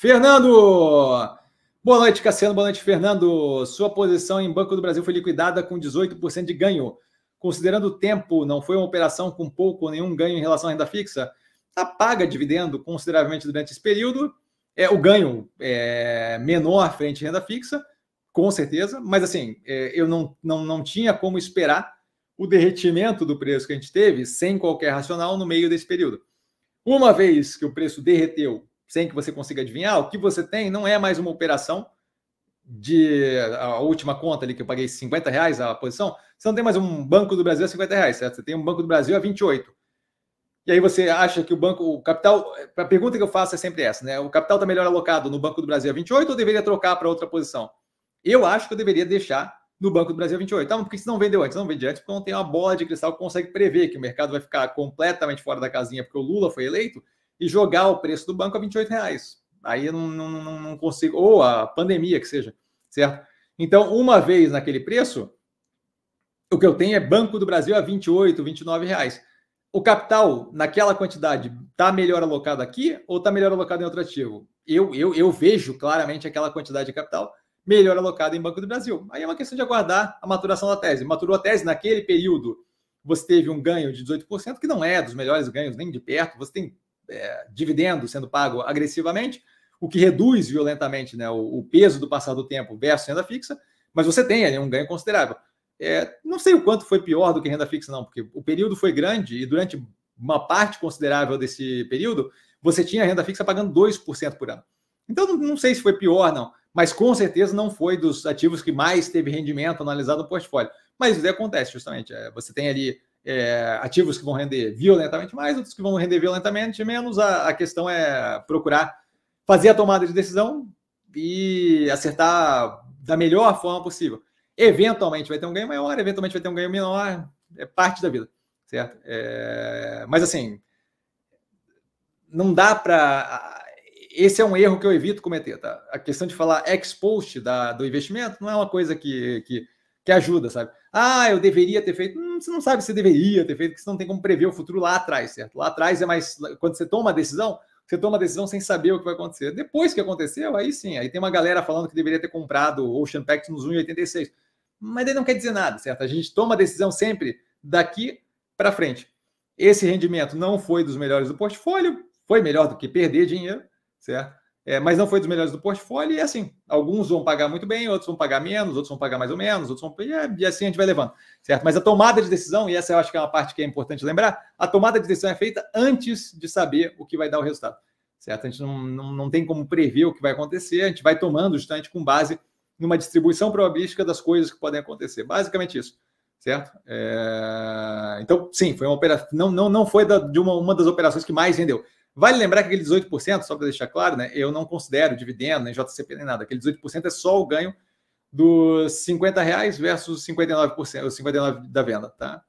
Fernando! Boa noite, Cassiano. Boa noite, Fernando. Sua posição em Banco do Brasil foi liquidada com 18% de ganho. Considerando o tempo, não foi uma operação com pouco ou nenhum ganho em relação à renda fixa? tá paga dividendo consideravelmente durante esse período. É, o ganho é menor frente à renda fixa, com certeza, mas assim, é, eu não, não, não tinha como esperar o derretimento do preço que a gente teve sem qualquer racional no meio desse período. Uma vez que o preço derreteu sem que você consiga adivinhar, o que você tem não é mais uma operação de a última conta ali que eu paguei 50 reais a posição, você não tem mais um Banco do Brasil a 50 reais, certo? Você tem um Banco do Brasil a 28. E aí você acha que o banco, o capital, a pergunta que eu faço é sempre essa, né? O capital está melhor alocado no Banco do Brasil a 28 ou deveria trocar para outra posição? Eu acho que eu deveria deixar no Banco do Brasil a 28. Então, ah, porque se não vendeu antes, não vende antes, porque não tem uma bola de cristal que consegue prever que o mercado vai ficar completamente fora da casinha porque o Lula foi eleito e jogar o preço do banco a 28 reais. Aí eu não, não, não consigo, ou a pandemia que seja, certo? Então, uma vez naquele preço, o que eu tenho é Banco do Brasil a 28, 29 reais. O capital, naquela quantidade, está melhor alocado aqui ou está melhor alocado em outro ativo? Eu, eu, eu vejo claramente aquela quantidade de capital melhor alocada em Banco do Brasil. Aí é uma questão de aguardar a maturação da tese. Maturou a tese naquele período, você teve um ganho de 18%, que não é dos melhores ganhos nem de perto, você tem é, dividendo sendo pago agressivamente, o que reduz violentamente né, o, o, peso do passar do tempo versus renda fixa, mas você tem ali um ganho considerável. É, não sei o quanto foi pior do que renda fixa, não, porque o período foi grande e durante uma parte considerável desse período, você tinha renda fixa pagando 2% por ano. Então, não, não sei se foi pior, não, mas com certeza não foi dos ativos que mais teve rendimento analisado no portfólio. Mas isso acontece, justamente. É, você tem ali é, ativos que vão render violentamente mais, outros que vão render violentamente menos. A, a questão é procurar fazer a tomada de decisão e acertar da melhor forma possível. Eventualmente vai ter um ganho maior, eventualmente vai ter um ganho menor, é parte da vida, certo? É, mas assim, não dá para. Esse é um erro que eu evito cometer, tá? A questão de falar ex-post do investimento não é uma coisa que, que, que ajuda, sabe? Ah, eu deveria ter feito você não sabe se deveria ter feito, porque você não tem como prever o futuro lá atrás, certo? Lá atrás é mais. Quando você toma a decisão, você toma a decisão sem saber o que vai acontecer. Depois que aconteceu, aí sim, aí tem uma galera falando que deveria ter comprado o Ocean Pact nos 1,86. Mas aí não quer dizer nada, certo? A gente toma a decisão sempre daqui para frente. Esse rendimento não foi dos melhores do portfólio, foi melhor do que perder dinheiro, certo? É, mas não foi dos melhores do portfólio, e assim, alguns vão pagar muito bem, outros vão pagar menos, outros vão pagar mais ou menos, outros vão. E, é, e assim a gente vai levando, certo? Mas a tomada de decisão, e essa eu acho que é uma parte que é importante lembrar, a tomada de decisão é feita antes de saber o que vai dar o resultado, certo? A gente não, não, não tem como prever o que vai acontecer, a gente vai tomando justamente com base numa distribuição probabilística das coisas que podem acontecer. Basicamente isso certo? É... Então, sim, foi uma operação. Não, não, não foi da, de uma, uma das operações que mais rendeu. Vale lembrar que aquele 18%, só para deixar claro, né, eu não considero dividendo, nem JCP, nem nada. Aquele 18% é só o ganho dos 50 reais versus 59%, os 59 da venda, tá?